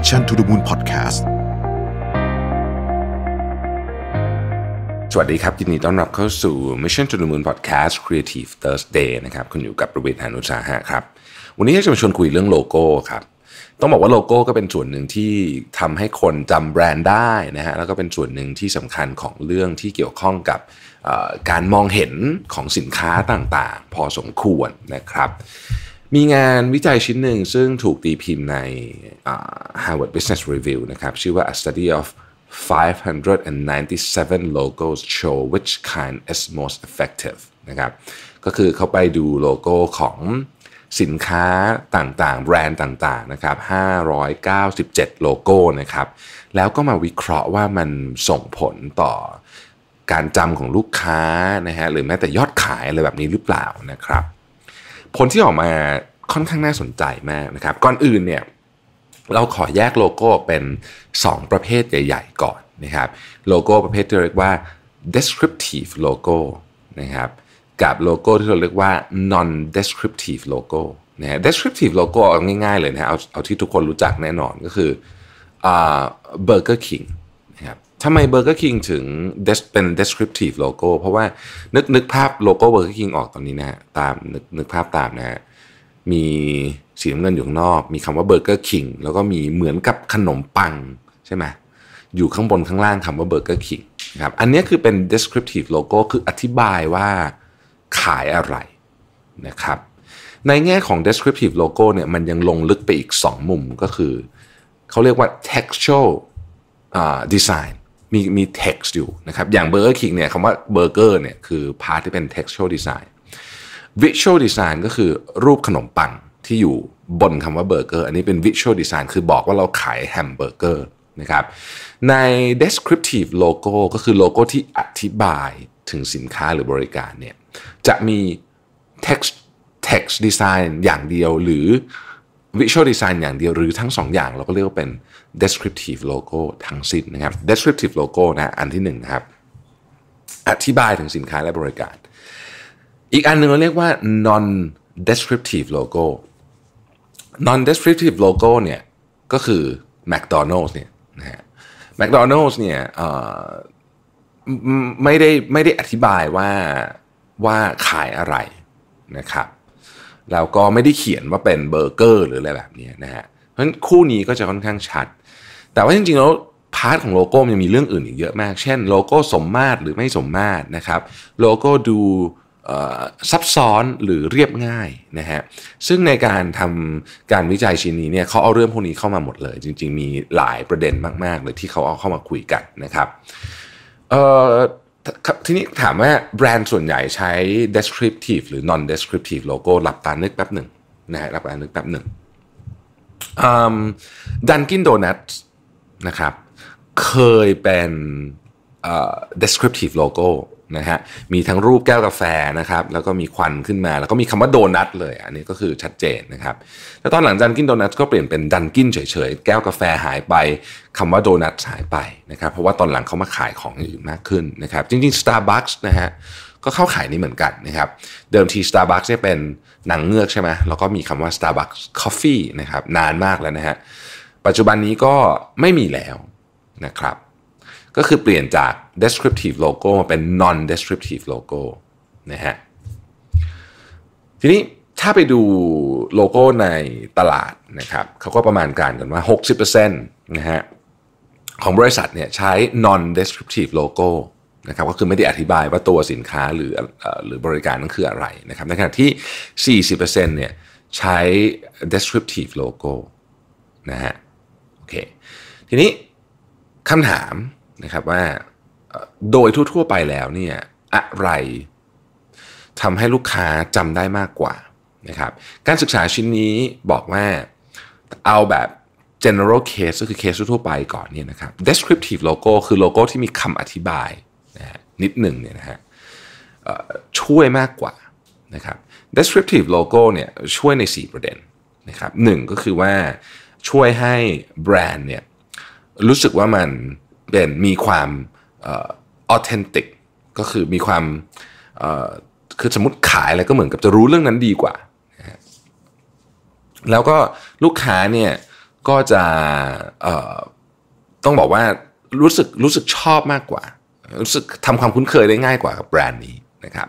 Mission to the Moon Podcast สวัสดีครับยินดีต้อนรับเข้าสู่ Mission to the Moon Podcast Creative Thursday นะครับคุณอยู่กับประเวทหานุชาหะครับวันนี้จะมาชวนคุยเรื่องโลโก้ครับ ต้องบอกว่าโลโก้ก็เป็นส่วนหนึ่งที่ทำให้คนจำแบรนด์ได้นะฮะแล้วก็เป็นส่วนหนึ่งที่สำคัญของเรื่องที่เกี่ยวข้องกับการมองเห็นของสินค้าต่างๆ พอสมควรนะครับมีงานวิจัยชิ้นหนึ่งซึ่งถูกตีพิมพ์ใน Harvard Business Review นะครับชื่อว่า A Study of 597 logos show which kind is most effective นะครับก็คือเขาไปดูโลโก้ของสินค้าต่างๆ แบรนด์ต่างๆนะครับ 597 โลโก้นะครับ แล้วก็มาวิเคราะห์ว่ามันส่งผลต่อการจำของลูกค้านะฮะหรือแม้แต่ยอดขายอะไรแบบนี้หรือเปล่านะครับผลที่ออกมาค่อนข้างน่าสนใจมากนะครับ ก่อนอื่นเนี่ย เราขอแยกโลโก้เป็น 2 ประเภทใหญ่ๆก่อนนะครับ โลโก้ประเภทที่เรียกว่า descriptive logo นะครับกับโลโก้ที่เราเรียกว่า non descriptive logo นะ descriptive logo ง่ายๆเลยนะเอาเอาที่ทุกคนรู้จักแน่นอนก็คือเบอร์เกอร์คิงทำไมเบอร์เกอร์คิงถึงเป็น descriptive logo เพราะว่านึกนึกภาพโลโก้เบอร์เกอร์คิงออกตอนนี้นะฮะ ตามนึกนึกภาพตามนะฮะ มีสีน้ำเงินอยู่ข้างนอก มีคำว่าเบอร์เกอร์คิง แล้วก็มีเหมือนกับขนมปัง ใช่ไหม อยู่ข้างบนข้างล่างคำว่าเบอร์เกอร์คิงครับ อันนี้คือเป็น descriptive logo คืออธิบายว่าขายอะไรนะครับ ในแง่ของ descriptive logo เนี่ย มันยังลงลึกไปอีก 2 มุมก็คือเขาเรียกว่า textual design มีมี text อยู่นะครับอย่างเบอร์เกอร์คิงเนี่ยคำว่าเบอร์เกอร์เนี่ยคือพาร์ทที่เป็น textual design visual design ก็คือรูปขนมปังที่อยู่บนคำว่าเบอร์เกอร์อันนี้เป็น visual design คือบอกว่าเราขายแฮมเบอร์เกอร์นะครับใน descriptive logo ก็คือโลโก้ที่อธิบายถึงสินค้าหรือบริการเนี่ยจะมี text text design อย่างเดียวหรือ visual design อย่างเดียวหรือทั้งสองอย่างเราก็เรียกว่าเป็น descriptive logo ทั้งสิ้นนะครับ descriptive logo นะอันที่1นนะครับอธิบายถึงสินค้าและบริการ อีกอันหนึ่งเราเรียกว่า non descriptive logo non descriptive logo เนี่ยก็คือ McDonald's เนี่ยนะฮะ McDonald's เนี่ยไม่ได้ไม่ได้อธิบายว่าว่าขายอะไรนะครับแล้วก็ไม่ได้เขียนว่าเป็นเบอร์เกอร์หรืออะไรแบบนี้นะฮะเพราะฉะนั้นคู่นี้ก็จะค่อนข้างชัดแต่ว่าจริงๆแล้วพาร์ทของโลโก้มันยังมีเรื่องอื่นอีกเยอะมากเช่นโลโก้สมมาตรหรือไม่สมมาตรนะครับโลโก้ดูซับซ้อนหรือเรียบง่ายนะฮะซึ่งในการทำการวิจัยชิ้นนี้เนี่ยเขาเอาเรื่องพวกนี้เข้ามาหมดเลย จริงๆมีหลายประเด็นมากๆเลยที่เขาเอาเข้ามาคุยกันนะครับทีนี้ถามว่าแบรนด์ส่วนใหญ่ใช้ descriptive หรือ non descriptive โลโก้หลับตานึกแป๊บหนึ่งนะฮะหลับตานึกแป๊บหนึ่งดันกินโดนัทนะครับ เคยเป็น descriptive logo นะฮะ มีทั้งรูปแก้วกาแฟนะครับ แล้วก็มีควันขึ้นมา แล้วก็มีคำว่าโดนัทเลย อันนี้ก็คือชัดเจนนะครับ แล้วตอนหลังดันกินโดนัทก็เปลี่ยนเป็นดันกินเฉยๆ แก้วกาแฟหายไป คำว่าโดนัทหายไปนะครับ เพราะว่าตอนหลังเขามาขายของอื่นมากขึ้นนะครับ จริงๆ Starbucks นะฮะ ก็เข้าขายนี้เหมือนกันนะครับ เดิมที Starbucks เนี่ยเป็นหนังเงือกใช่ไหมแล้วก็มีคำว่า Starbucks Coffee นะครับ นานมากแล้วนะฮะปัจจุบันนี้ก็ไม่มีแล้วนะครับ ก็คือเปลี่ยนจาก descriptive logo มาเป็น non descriptive logo นะฮะ ทีนี้ถ้าไปดูโลโก้ในตลาดนะครับ เขาก็ประมาณการกันว่า 60%นะฮะ ของบริษัทเนี่ยใช้ non descriptive logo นะครับ ก็คือไม่ได้อธิบายว่าตัวสินค้าหรือหรือบริการนั้นคืออะไรนะครับ ในขณะที่ 40%เนี่ยใช้ descriptive logo นะฮะอเคทีนี้คำถามนะครับว่าโดยทั่วๆไปแล้วเนี่ยอะไรทำให้ลูกค้าจำได้มากกว่านะครับการศึกษาชิ้นนี้บอกว่าเอาแบบ general case ก็คือเคสทั่วไปก่อนเนี่ยนะครับ descriptive logo คือโลโก้ที่มีคำอธิบายนะะนิดหนึ่งเนี่ยนะฮะช่วยมากกว่านะครับ descriptive logo เนี่ยช่วยใน 4 ประเด็นนะครับหก็คือว่าช่วยให้แบรนด์เนี่ยรู้สึกว่ามันเป็นมีความออเทนติกก็คือมีความคือสมมติขายอะไรก็เหมือนกับจะรู้เรื่องนั้นดีกว่า แล้วก็ลูกค้าเนี่ยก็จะต้องบอกว่ารู้สึกรู้สึกชอบมากกว่ารู้สึกทำความคุ้นเคยได้ง่ายกว่ากับแบรนด์นี้นะครับ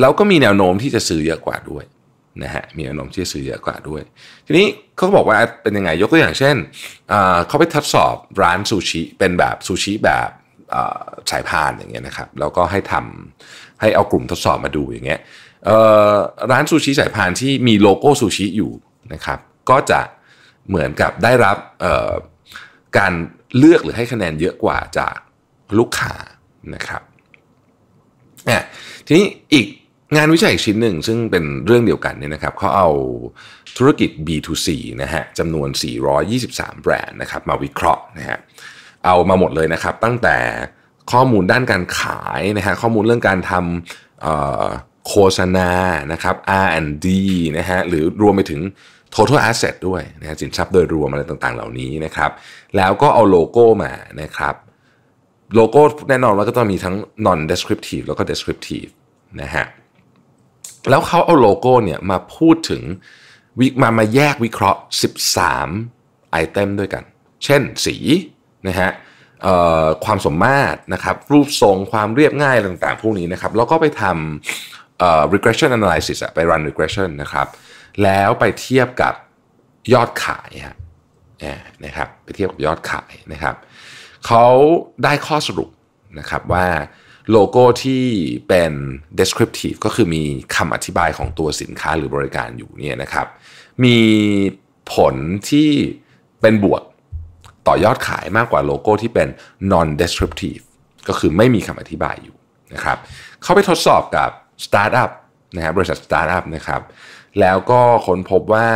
แล้วก็มีแนวโน้มที่จะซื้อเยอะกว่าด้วยนะฮะมีแนวโน้มที่จะซื้อเยอะกว่าด้วยทีนี้เขาก็บอกว่าเป็นยังไงยกตัวอย่างเช่น เขาไปทดสอบร้านซูชิเป็นแบบซูชิแบบสายพานอย่างเงี้ยนะครับแล้วก็ให้ทำให้เอากลุ่มทดสอบมาดูอย่างเงี้ยร้านซูชิสายพานที่มีโลโก้ซูชิอยู่นะครับ ก็จะเหมือนกับได้รับการเลือกหรือให้คะแนนเยอะกว่าจากลูกค้านะครับทีนี้อีกงานวิจัยชิ้นหนึ่งซึ่งเป็นเรื่องเดียวกันเนี่ยนะครับเขาเอาธุรกิจ B2C นะฮะจำนวน 423 แบรนด์นะครับ มาวิเคราะห์นะฮะเอามาหมดเลยนะครับ ตั้งแต่ข้อมูลด้านการขายนะฮะข้อมูลเรื่องการทำโฆษณานะครับ R&D นะฮะหรือรวมไปถึง total asset ด้วยนะฮะสินทรัพย์โดยรวมอะไรต่างๆเหล่านี้นะครับ แล้วก็เอาโลโก้มานะครับ โลโก้แน่นอนว่าก็ต้องมีทั้ง non descriptive แล้วก็ descriptive นะฮะแล้วเขาเอาโลโก้เนี่ยมาพูดถึงวิมามาแยกวิเคราะห์ 13 ไอเทมด้วยกัน เช่นสีนะฮะความสมมาตรนะครับ รูปทรงความเรียบง่ายต่างๆ พวกนี้นะครับแล้วก็ไปทำ regression analysis ไป run regression นะครับแล้วไปเทียบกับยอดขายฮะนะครับไปเทียบกับยอดขายนะครับเขาได้ข้อสรุปนะครับว่าโลโก้ที่เป็น descriptive ก็คือมีคำอธิบายของตัวสินค้าหรือบริการอยู่เนี่ยนะครับ มีผลที่เป็นบวกต่อยอดขายมากกว่าโลโก้ที่เป็น non descriptive ก็คือไม่มีคำอธิบายอยู่นะครับ เขาไปทดสอบกับ startup นะครับบริษัท startup นะครับ แล้วก็ค้นพบว่า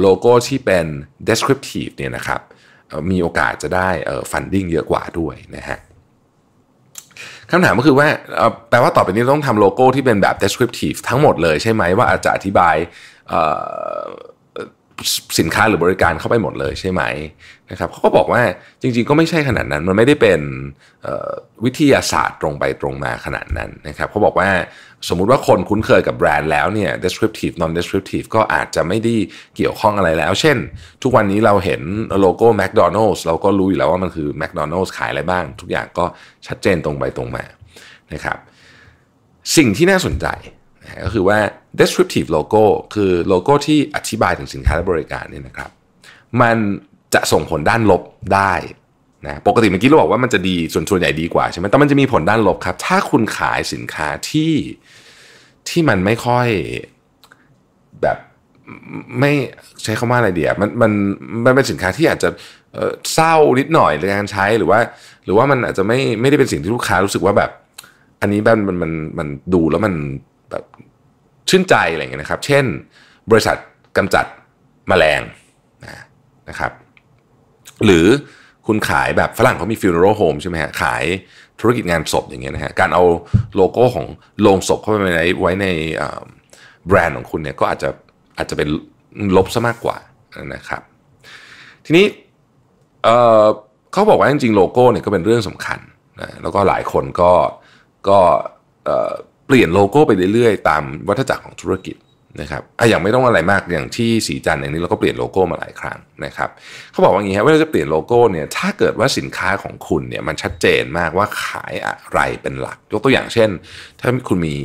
โลโก้ที่เป็น descriptive เนี่ยนะครับมีโอกาสจะได้ funding เยอะกว่าด้วยนะฮะคำถามก็คือว่าแปลว่าต่อไปนี้ต้องทำโลโก้ที่เป็นแบบ descriptive ทั้งหมดเลยใช่ไหมว่าอาจจะอธิบายสินค้าหรือบริการเข้าไปหมดเลยใช่ไหมนะครับเขาก็บอกว่าจริงๆก็ไม่ใช่ขนาดนั้น มันไม่ได้เป็นวิทยาศาสตร์ตรงไปตรงมาขนาดนั้นนะครับเขาบอกว่าสมมุติว่าคนคุ้นเคยกับแบรนด์แล้วเนี่ย descriptive non descriptive ก็อาจจะไม่ได้เกี่ยวข้องอะไรแล้ว เช่น ทุกวันนี้เราเห็นโลโก้ McDonald's เราก็รู้อยู่แล้วว่ามันคือ McDonald's ขายอะไรบ้าง ทุกอย่างก็ชัดเจนตรงไปตรงมานะครับสิ่งที่น่าสนใจก็คือว่า descriptive logo คือโลโก้ที่อธิบายถึงสินค้าและบริการเนี่ยนะครับ มันจะส่งผลด้านลบได้นะปกติเมื่อกี้เราบอกว่ามันจะดีส่วนส่วนใหญ่ดีกว่าใช่ไหมแต่มันจะมีผลด้านลบครับ ถ้าคุณขายสินค้าที่ที่มันไม่ค่อย แบบไม่ใช้คำาว่าอะไรเดียมันมันมันเป็นสินค้าที่อาจจะเศร้านิดหน่อยในการใช้หรือว่า หรือว่ามันอาจจะไม่ไม่ได้เป็นสิ่งที่ลูกค้ารู้สึกว่าแบบ อันนี้แบบมันมันมันดูแล้วมันแบบชื่นใจอะไรอย่างเงี้ยนะครับ เช่นบริษัทกำจัดมแมลงนะนะครับหรือคุณขายแบบฝรั่งเขามีฟิวเนอโรโฮมใช่ไหมฮะขายธุรกิจงานศพอย่างเงี้ยนะฮะการเอาโลโก้ของโรงศพเข้าไปในไว้ในแบรนด์ของคุณเนี่ยก็อาจจะอาจจะเป็นลบซะมากกว่านะครับ ทีนี้เเขาบอกว่าจริงๆโลโก้เนี่ยก็เป็นเรื่องสำคัญนะแล้วก็หลายคนก็ก็เปลี่ยนโลโก้ไปเรื่อยๆตามวัฏจักรของธุรกิจนะครับอะอย่างไม่ต้องอะไรมากอย่างที่สีจันอย่างนี้ เราก็เปลี่ยนโลโก้มาหลายครั้งนะครับเขาบอกว่าอย่างนี้ฮะเวลาจะเปลี่ยนโลโก้เนี่ยถ้าเกิดว่าสินค้าของคุณเนี่ยมันชัดเจนมากว่าขายอะไรเป็นหลักยกตัวอย่างเช่น ถ้าคุณมี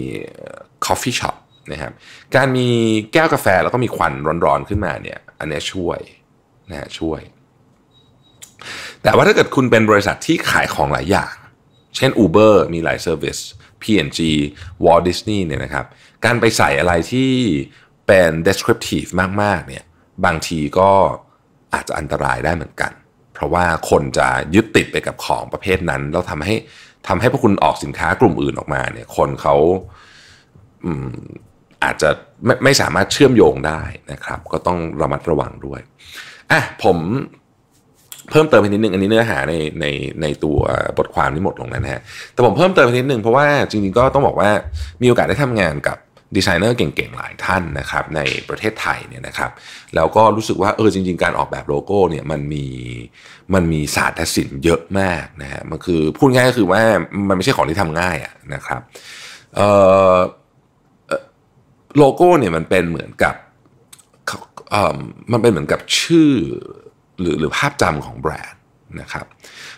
คอฟฟี่ช็อปนะครับการมีแก้วกาแฟแล้วก็มีควันร้อนๆขึ้นมาเนี่ยอันนี้ช่วยนะช่วย แต่ว่าถ้าเกิดคุณเป็นบริษัทที่ขายของหลายอย่างเช่น Uber มีหลายเซอร์วิส P&G Walt Disney เนี่ยนะครับ การไปใส่อะไรที่เป็น descriptive มากๆเนี่ยบางทีก็อาจจะอันตรายได้เหมือนกัน เพราะว่าคนจะยึดติดไปกับของประเภทนั้นแล้วทำให้ทำให้พวกคุณออกสินค้ากลุ่มอื่นออกมาเนี่ยคนเขาอาจจะไม่ไม่สามารถเชื่อมโยงได้นะครับ ก็ต้องระมัดระวังด้วยอ่ะผมเพิ่มเติมไปนิดนึงอันนี้เนื้อหาในในในตัวบทความนี้หมดลงนะฮะแต่ผมเพิ่มเติมไปนิดนึงเพราะว่าจริงๆก็ต้องบอกว่ามีโอกาสได้ทำงานกับดีไซเนอร์เก่งๆหลายท่านนะครับ ในประเทศไทยเนี่ยนะครับ แล้วก็รู้สึกว่าเออจริงๆการออกแบบโลโก้เนี่ยมันมีมันมีศาสตร์ศิลป์เยอะมากนะฮะมันคือพูดง่ายก็คือว่ามันไม่ใช่ของที่ทำง่ายอะนะครับเออโลโก้เนี่ยมันเป็นเหมือนกับเออมันเป็นเหมือนกับชื่อหรือหรือภาพจำของแบรนด์นะครับ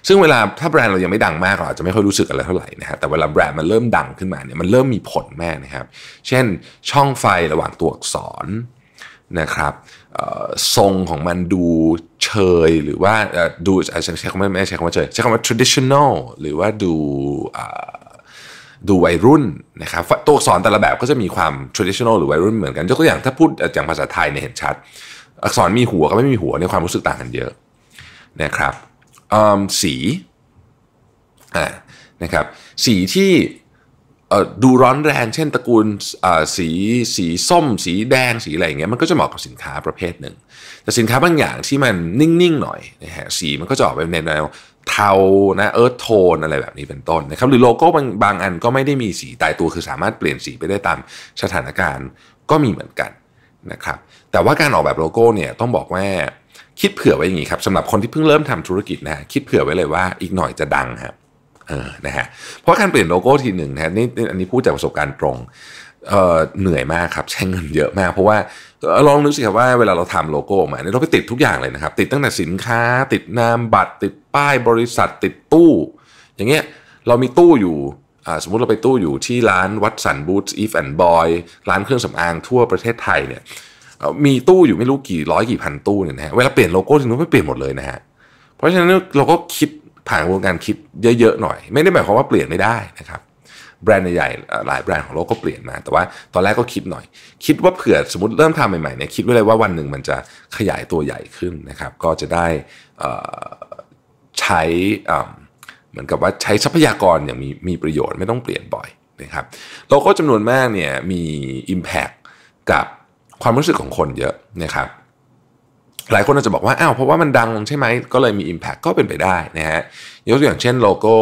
ซึ่งเวลาถ้าแบรนด์เรายังไม่ดังมากเราอาจจะไม่ค่อยรู้สึกอะไรเท่าไหร่นะฮะแต่เวลาแบรนด์มันเริ่มดังขึ้นมาเนี่ยมันเริ่มมีผลแม่นะครับ เช่นช่องไฟระหว่างตัวอักษรนะครับทรงของมันดูเชยหรือว่าดูใช้คำว่าไม่ใช้คำว่าเชยใช้คำว่า traditional หรือว่า ดูดูวัยรุ่นนะครับ ตัวอักษรแต่ละแบบก็จะมีความ traditional หรือวัยรุ่นเหมือนกันยกตัวอย่างถ้าพูดอย่างภาษาไทยเนี่ยเห็นชัดอักษรมีหัวก็ไม่มีหัวในความรู้สึกต่างกันเยอะนะครับสีนะครับสีที่ดูร้อนแรงเช่นตระกูลสีสีส้ม สีแดงสีอะไรอย่างเงี้ยมันก็จะเหมาะกับสินค้าประเภทหนึ่ง แต่สินค้าบางอย่างที่มันนิ่งๆหน่อยนะฮะสีมันก็จะออกไปในแนวเทานะเอิร์ธโทนอะไรแบบนี้เป็นต้นนะครับหรือโลโก้บางบางอันก็ไม่ได้มีสีตายตัวคือสามารถเปลี่ยนสีไปได้ตามสถานการณ์ก็มีเหมือนกันนะครับแต่ว่าการออกแบบโลโก้เนี่ยต้องบอกว่าคิดเผื่อไว้อย่างนี้ครับสำหรับคนที่เพิ่งเริ่มทำธุรกิจนะคิดเผื่อไว้เลยว่าอีกหน่อยจะดังครับเออนะฮะเพราะการเปลี่ยนโลโก้ทีหนึ่งนะนี่อันนี้พูดจากประสบการณ์ตรงเออเหนื่อยมากครับใช้เงินเยอะมาก เพราะว่าลองนึกสิครับว่าเวลาเราทำโลโก้มาเนี่ยเราไปติดทุกอย่างเลยนะครับ ติดตั้งแต่สินค้า ติดนามบัตร ติดป้ายบริษัท ติดตู้ อย่างเงี้ยเรามีตู้อยู่สมมุติเราไปตู้อยู่ที่ร้านวัดสันบูธอีฟแอนด์บอยร้านเครื่องสำอางทั่วประเทศไทยเนี่ยมีตู้อยู่ไม่รู้กี่ร้อยกี่พันตู้เนี่ยนะฮะเวลาเปลี่ยนโลโก้ถึงนู้นไม่เปลี่ยนหมดเลยนะฮะเพราะฉะนั้นเราก็คิดผ่านกระบวนการคิดเยอะๆหน่อย ไม่ได้หมายความว่าเปลี่ยนไม่ได้นะครับแบรนด์ใหญ่ หลายแบรนด์ของโลกก็เปลี่ยนมาแต่ว่าตอนแรกก็คิดหน่อย คิดว่าเผื่อสมมติเริ่มทำใหม่ๆเนี่ยคิดไว้เลยว่าวันหนึ่งมันจะขยายตัวใหญ่ขึ้นนะครับก็จะได้ใช้มือนกับว่าใช้ทรัพยากรอย่างมีมีประโยชน์ไม่ต้องเปลี่ยนบ่อยนะครับโลโก้จำนวนมากเนี่ยมี Impact กับความรู้สึกของคนเยอะนะครับหลายคนอาจจะบอกว่าอ้าวเพราะว่ามันดังใช่ไหมก็เลยมี Impact ก็เป็นไปได้นะฮะยกตัวอย่างเช่นโลโก้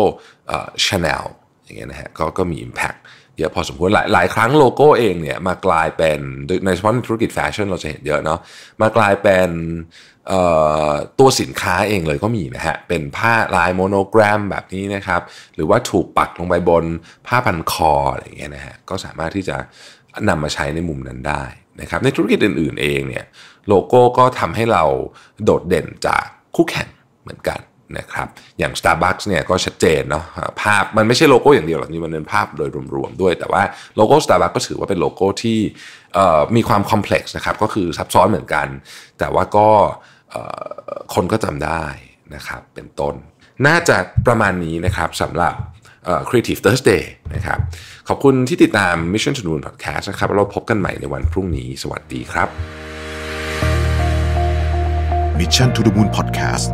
ชาแนลอย่างเงี้ยนะฮะก็ก็มี Impact เยอะพอสมควรหลายหลายครั้งโลโก้เองเนี่ยมากลายเป็นในเฉพาะธุรกิจแฟชั่นเราจะเห็นเยอะเนาะมากลายเป็นตัวสินค้าเองเลยก็มีนะฮะ เป็นผ้าลายโมโนแกรมแบบนี้นะครับ หรือว่าถูกปักลงไปบนผ้าพันคออะไรย่างเงี้ยนะฮะ ก็สามารถที่จะนำมาใช้ในมุมนั้นได้นะครับ ในธุรกิจอื่นๆเองเนี่ย โลโก้ก็ทำให้เราโดดเด่นจากคู่แข่งเหมือนกันนะครับ อย่าง Starbucks เนี่ยก็ชัดเจนเนาะ ภาพมันไม่ใช่โลโก้อย่างเดียวหรอกนี่มันเป็นภาพโดยรวมๆด้วย แต่ว่าโลโก้ Starbucks ก็ถือว่าเป็นโลโก้ที่มีความคอมเพล็กซ์นะครับก็คือซับซ้อนเหมือนกัน แต่ว่าก็คนก็จำได้นะครับเป็นต้น น่าจะประมาณนี้นะครับสำหรับ Creative Thursday นะครับขอบคุณที่ติดตาม Mission to Moon Podcast นะครับเราพบกันใหม่ในวันพรุ่งนี้สวัสดีครับ Mission to the Moon Podcast